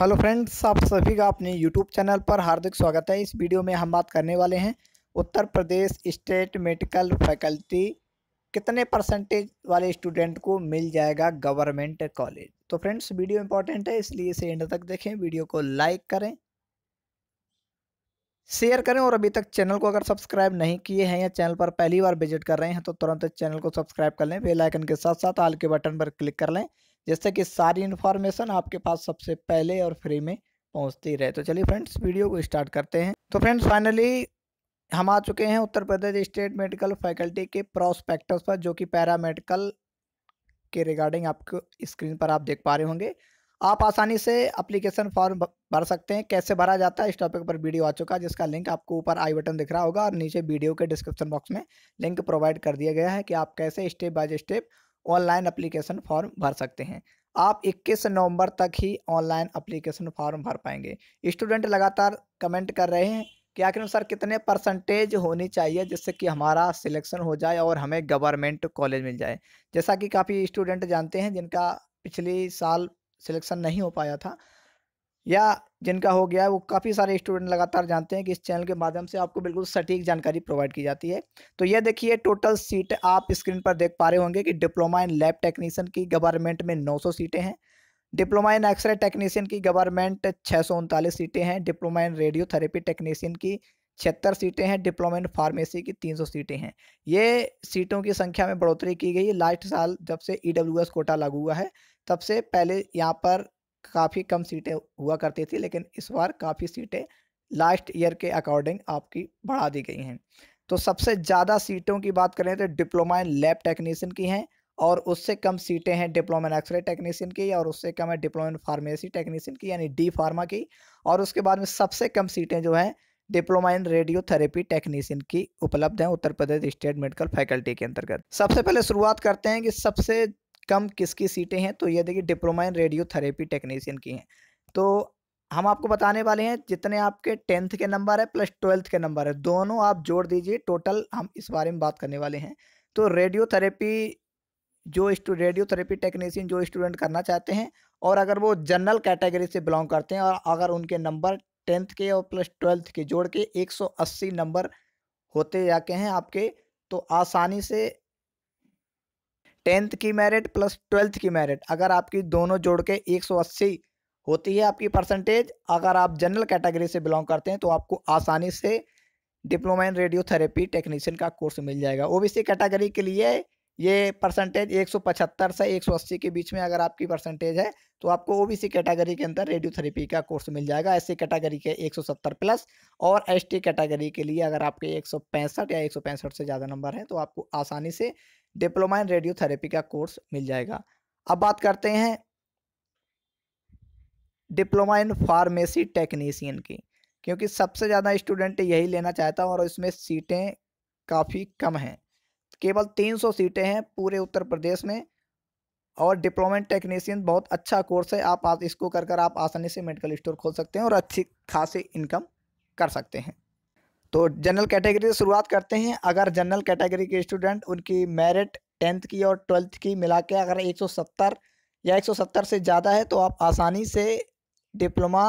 hello friends आप सभी का अपने यूट्यूब चैनल पर हार्दिक स्वागत है इस वीडियो में हम बात करने वाले हैं Uttar Pradesh state medical faculty कितने परसेंटेज वाले स्टूडेंट को मिल जाएगा गवर्नमेंट कॉलेज तो फ्रेंड्स वीडियो इंपॉर्टेंट है इसलिए इसे एंड तक देखें वीडियो को लाइक करें शेयर करें और अभी तक चैनल को अगर सब्सक्राइब नहीं किए हैं या चैनल पर पहली बार विजिट कर रहे हैं तो तुरंत चैनल को सब्सक्राइब कर लें बेलाइकन के साथ साथ आल के बटन पर क्लिक कर लें जिससे कि सारी इन्फॉर्मेशन आपके पास सबसे पहले और फ्री में पहुंचती रहे तो चलिए फ्रेंड्स वीडियो को स्टार्ट करते हैं तो फ्रेंड्स फाइनली हम आ चुके हैं Uttar Pradesh state medical faculty के प्रोस्पेक्टस पर जो कि पैरा मेडिकल के रिगार्डिंग आपको स्क्रीन पर आप देख पा रहे होंगे आप आसानी से अप्लीकेशन फॉर्म भर सकते हैं कैसे भरा जाता है इस टॉपिक पर वीडियो आ चुका है जिसका लिंक आपको ऊपर आई बटन दिख रहा होगा और नीचे वीडियो के डिस्क्रिप्शन बॉक्स में लिंक प्रोवाइड कर दिया गया है कि आप कैसे step by step online application form भर सकते हैं आप 21 नवंबर तक ही ऑनलाइन अप्लीकेशन फॉर्म भर पाएंगे स्टूडेंट लगातार कमेंट कर रहे हैं कि आखिर सर कितने परसेंटेज होनी चाहिए जिससे कि हमारा सिलेक्शन हो जाए और हमें गवर्नमेंट कॉलेज मिल जाए जैसा कि काफ़ी स्टूडेंट जानते हैं जिनका पिछले साल सिलेक्शन नहीं हो पाया था या जिनका हो गया है वो काफ़ी सारे स्टूडेंट लगातार जानते हैं कि इस चैनल के माध्यम से आपको बिल्कुल सटीक जानकारी प्रोवाइड की जाती है तो ये देखिए टोटल सीट आप स्क्रीन पर देख पा रहे होंगे कि डिप्लोमा इन लैब टेक्नीशियन की गवर्नमेंट में 900 सीटें हैं डिप्लोमा इन एक्सरे टेक्नीशियन की गवर्नमेंट छः सीटें हैं diploma in radiotherapy technician की छिहत्तर सीटें हैं डिप्लोमा इन फार्मेसी की 300 सीटें हैं ये सीटों की संख्या में बढ़ोतरी की गई लास्ट साल जब से ई e कोटा लागू हुआ है तब से पहले यहाँ पर काफ़ी कम सीटें हुआ करती थी लेकिन इस बार काफ़ी सीटें लास्ट ईयर के अकॉर्डिंग आपकी बढ़ा दी गई हैं तो सबसे ज़्यादा सीटों की बात करें तो डिप्लोमा इन लैब टेक्नीशियन की हैं और उससे कम सीटें हैं डिप्लोमा इन एक्सरे टेक्नीशियन की और उससे कम है डिप्लोमा इन फार्मेसी टेक्नीशियन की यानी डी फार्मा की और उसके बाद में सबसे कम सीटें जो हैं डिप्लोमा इन रेडियोथेरेपी टेक्नीशियन की उपलब्ध हैं Uttar Pradesh state medical faculty के अंतर्गत सबसे पहले शुरुआत करते हैं कि सबसे कम किसकी सीटें हैं तो ये देखिए डिप्लोमा इन रेडियोथेरेपी टेक्नीशियन की हैं तो हम आपको बताने वाले हैं जितने आपके टेंथ के नंबर है प्लस ट्वेल्थ के नंबर है दोनों आप जोड़ दीजिए टोटल हम इस बारे में बात करने वाले हैं तो रेडियोथेरेपी जो स्टू रेडियो टेक्नीशियन जो स्टूडेंट करना चाहते हैं और अगर वो जनरल कैटेगरी से बिलोंग करते हैं और अगर उनके नंबर टेंथ के और प्लस ट्वेल्थ के जोड़ के 180 नंबर होते जाके हैं आपके तो आसानी से टेंथ की मेरिट प्लस ट्वेल्थ की मेरिट अगर आपकी दोनों जोड़ के 180 होती है आपकी परसेंटेज अगर आप जनरल कैटेगरी से बिलोंग करते हैं तो आपको आसानी से डिप्लोमा इन रेडियोथेरेपी टेक्नीशियन का कोर्स मिल जाएगा ओबीसी कैटेगरी के लिए ये परसेंटेज 175 से 180 के बीच में अगर आपकी परसेंटेज है तो आपको ओबीसी कैटेगरी के अंदर रेडियोथेरेपी का कोर्स मिल जाएगा एससी कैटेगरी के 170 प्लस और एसटी कैटेगरी के लिए अगर आपके 165 या 165 से ज़्यादा नंबर हैं तो आपको आसानी से डिप्लोमा इन रेडियोथेरेपी का कोर्स मिल जाएगा अब बात करते हैं डिप्लोमा इन फार्मेसी टेक्नीसियन की क्योंकि सबसे ज़्यादा स्टूडेंट यही लेना चाहता हूँ और इसमें सीटें काफ़ी कम हैं केवल 300 सीटें हैं पूरे उत्तर प्रदेश में और डिप्लोमेंट टेक्नीसियन बहुत अच्छा कोर्स है आप आज इसको कर कर आप आसानी से मेडिकल स्टोर खोल सकते हैं और अच्छी खासी इनकम कर सकते हैं तो जनरल कैटेगरी से शुरुआत करते हैं अगर जनरल कैटेगरी के स्टूडेंट उनकी मेरिट टेंथ की और ट्वेल्थ की मिला के अगर 170 या 170 से ज़्यादा है तो आप आसानी से डिप्लोमा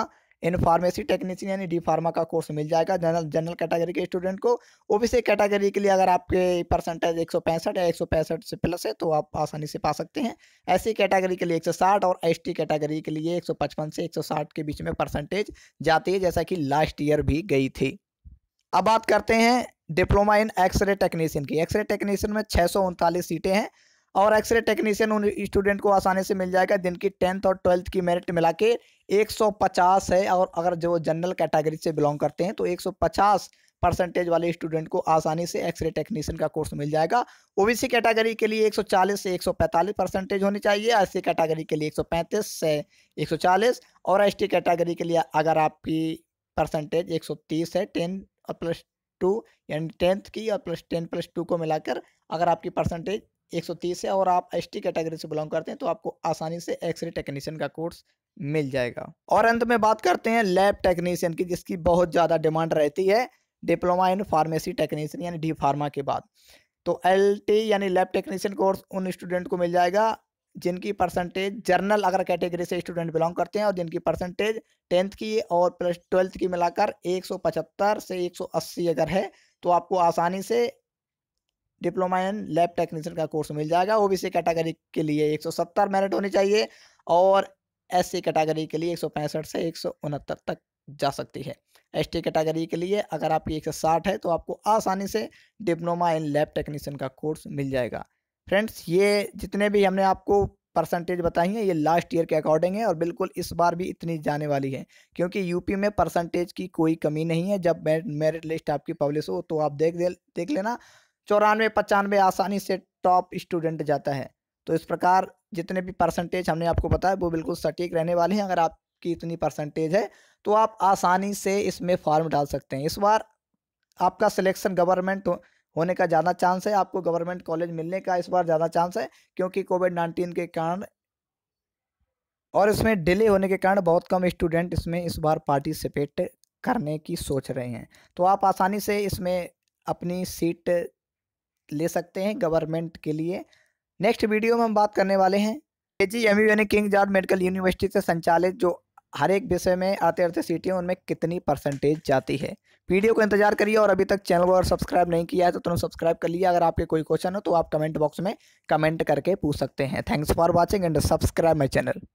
इन फार्मेसी टेक्नीशियन यानी डी फार्मा का कोर्स मिल जाएगा जनरल जनरल कैटेगरी के स्टूडेंट को ओबीसी कैटेगरी के लिए अगर आपके परसेंटेज एक या एक से प्लस है तो आप आसानी से पा सकते हैं ऐसी कैटेगरी के लिए 160 और एस कैटेगरी के लिए 155 से 160 के बीच में परसेंटेज जाती है जैसा कि लास्ट ईयर भी गई थी अब बात करते हैं डिप्लोमा इन एक्सरे टेक्नीशियन की एक्सरे टेक्नीशियन में छः सीटें हैं और एक्सरे टेक्नीशियन उन स्टूडेंट को आसानी से मिल जाएगा जिनकी टेंथ और ट्वेल्थ की मेरिट मिला के 150 है और अगर जो जनरल कैटेगरी से बिलोंग करते हैं तो 150 परसेंटेज वाले स्टूडेंट को आसानी से एक्सरे टेक्नीशियन का कोर्स मिल जाएगा ओबीसी कैटेगरी के लिए 140 से 145 परसेंटेज होनी चाहिए एस कैटेगरी के लिए 135 से 140 और एस कैटेगरी के लिए अगर आपकी परसेंटेज 130 है टेन और प्लस टू यानी टेंथ की और प्लस टेन प्लस टू को मिलाकर अगर आपकी परसेंटेज 130 है और आप एस टी कैटेगरी से बिलोंग करते हैं तो आपको आसानी से एक्सरे टेक्नीशियन का कोर्स मिल जाएगा और अंत में बात करते हैं लैब टेक्नीशियन की जिसकी बहुत ज़्यादा डिमांड रहती है डिप्लोमा इन फार्मेसी टेक्नीशियन यानी डी फार्मा के बाद तो एल यानी लैब टेक्नीशियन कोर्स उन स्टूडेंट को मिल जाएगा जिनकी परसेंटेज जर्नल अगर कैटेगरी से स्टूडेंट बिलोंग करते हैं और जिनकी परसेंटेज टेंथ की और प्लस ट्वेल्थ की मिलाकर 175 से 180 अगर है तो आपको आसानी से डिप्लोमा इन लैब टेक्नीशियन का कोर्स मिल जाएगा ओबीसी कैटेगरी के लिए 170 मेरिट होनी चाहिए और सी कैटेगरी के लिए एक से एक तक जा सकती है एस टी कैटेगरी के लिए अगर आपकी एक सौ साठ है तो आपको आसानी से डिप्लोमा इन लैब टेक्नीशियन का कोर्स मिल जाएगा फ्रेंड्स ये जितने भी हमने आपको परसेंटेज बताई हैं ये लास्ट ईयर के अकॉर्डिंग है और बिल्कुल इस बार भी इतनी जाने वाली है क्योंकि यूपी में परसेंटेज की कोई कमी नहीं है जब मेरिट लिस्ट आपकी पब्लिश हो तो आप देख देख लेना चौरानवे पचानवे आसानी से टॉप स्टूडेंट जाता है तो इस प्रकार जितने भी परसेंटेज हमने आपको बताया वो बिल्कुल सटीक रहने वाले हैं अगर आपकी इतनी परसेंटेज है तो आप आसानी से इसमें फॉर्म डाल सकते हैं इस बार आपका सिलेक्शन गवर्नमेंट होने का ज़्यादा चांस है आपको गवर्नमेंट कॉलेज मिलने का इस बार ज़्यादा चांस है क्योंकि कोविड नाइन्टीन के कारण और इसमें डिले होने के कारण बहुत कम स्टूडेंट इसमें इस बार पार्टिसिपेट करने की सोच रहे हैं तो आप आसानी से इसमें अपनी सीट ले सकते हैं गवर्नमेंट के लिए नेक्स्ट वीडियो में हम बात करने वाले हैं के जी एम यानी किंग जॉर्ज मेडिकल यूनिवर्सिटी से संचालित जो हर एक विषय में आते आते सीटें उनमें कितनी परसेंटेज जाती है वीडियो को इंतजार करिए और अभी तक चैनल को अगर सब्सक्राइब नहीं किया है तो तुरंत सब्सक्राइब कर लिया अगर आपके कोई क्वेश्चन हो तो आप कमेंट बॉक्स में कमेंट करके पूछ सकते हैं thanks for watching and subscribe my channel